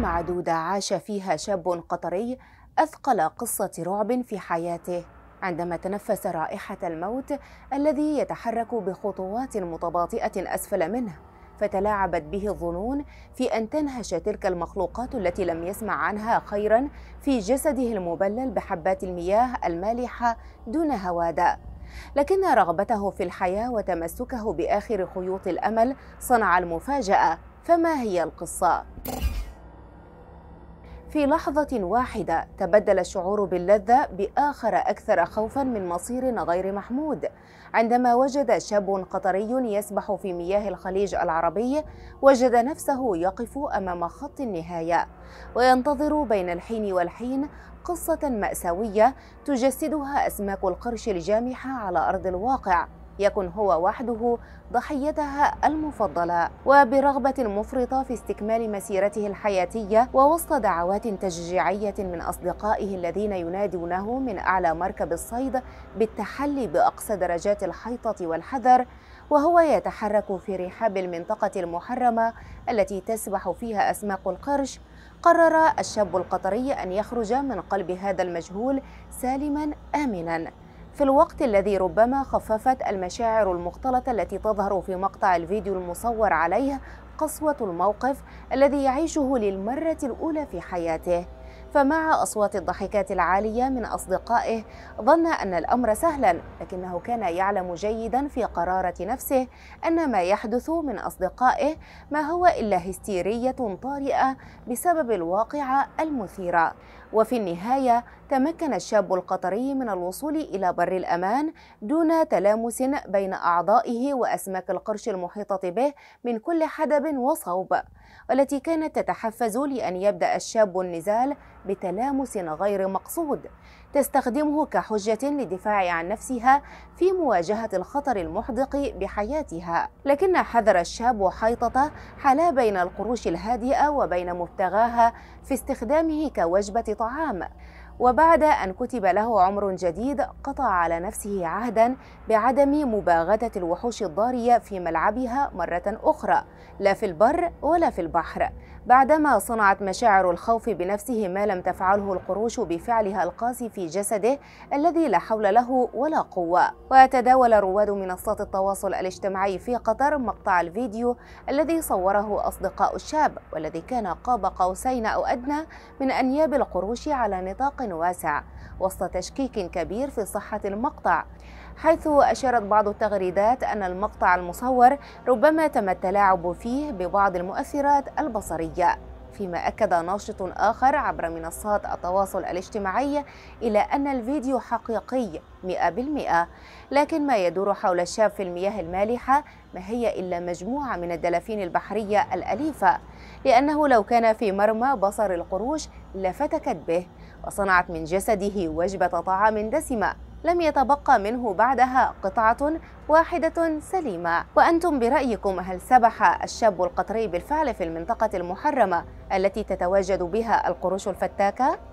معدودة عاش فيها شاب قطري أثقل قصة رعب في حياته عندما تنفس رائحة الموت الذي يتحرك بخطوات متباطئة أسفل منه فتلاعبت به الظنون في أن تنهش تلك المخلوقات التي لم يسمع عنها خيرا في جسده المبلل بحبات المياه المالحة دون هوادة لكن رغبته في الحياة وتمسكه بآخر خيوط الأمل صنع المفاجأة فما هي القصة؟ في لحظة واحدة تبدل الشعور باللذة بآخر أكثر خوفا من مصير غير محمود عندما وجد شاب قطري يسبح في مياه الخليج العربي وجد نفسه يقف أمام خط النهاية وينتظر بين الحين والحين قصة مأساوية تجسدها أسماك القرش الجامحة على أرض الواقع يكن هو وحده ضحيتها المفضلة وبرغبة مفرطة في استكمال مسيرته الحياتية ووسط دعوات تشجيعية من أصدقائه الذين ينادونه من أعلى مركب الصيد بالتحلي بأقصى درجات الحيطة والحذر وهو يتحرك في رحاب المنطقة المحرمة التي تسبح فيها أسماك القرش قرر الشاب القطري أن يخرج من قلب هذا المجهول سالما آمنا في الوقت الذي ربما خففت المشاعر المختلطة التي تظهر في مقطع الفيديو المصور عليه قسوة الموقف الذي يعيشه للمرة الأولى في حياته فمع أصوات الضحكات العالية من أصدقائه ظن أن الأمر سهلا لكنه كان يعلم جيدا في قرارة نفسه أن ما يحدث من أصدقائه ما هو إلا هستيرية طارئة بسبب الواقعة المثيرة وفي النهاية تمكن الشاب القطري من الوصول إلى بر الأمان دون تلامس بين أعضائه وأسماك القرش المحيطة به من كل حدب وصوب والتي كانت تتحفز لأن يبدأ الشاب النزال بتلامس غير مقصود تستخدمه كحجة للدفاع عن نفسها في مواجهة الخطر المحدق بحياتها لكن حذر الشاب حيطة حلا بين القروش الهادئة وبين مبتغاها في استخدامه كوجبة طعام وبعد أن كتب له عمر جديد قطع على نفسه عهدا بعدم مباغتة الوحوش الضارية في ملعبها مرة أخرى لا في البر ولا في البحر بعدما صنعت مشاعر الخوف بنفسه ما لم تفعله القروش بفعلها القاسي في جسده الذي لا حول له ولا قوة وتداول رواد منصات التواصل الاجتماعي في قطر مقطع الفيديو الذي صوره أصدقاء الشاب والذي كان قاب قوسين أو أدنى من أنياب القروش على نطاق واسع وسط تشكيك كبير في صحة المقطع حيث أشارت بعض التغريدات أن المقطع المصور ربما تم التلاعب فيه ببعض المؤثرات البصرية فيما أكد ناشط آخر عبر منصات التواصل الاجتماعي إلى أن الفيديو حقيقي 100% لكن ما يدور حول الشاب في المياه المالحة ما هي إلا مجموعة من الدلافين البحرية الأليفة لأنه لو كان في مرمى بصر القروش لفتكت به وصنعت من جسده وجبة طعام دسمة لم يتبقى منه بعدها قطعة واحدة سليمة وأنتم برأيكم هل سبح الشاب القطري بالفعل في المنطقة المحرمة التي تتواجد بها القروش الفتاكة؟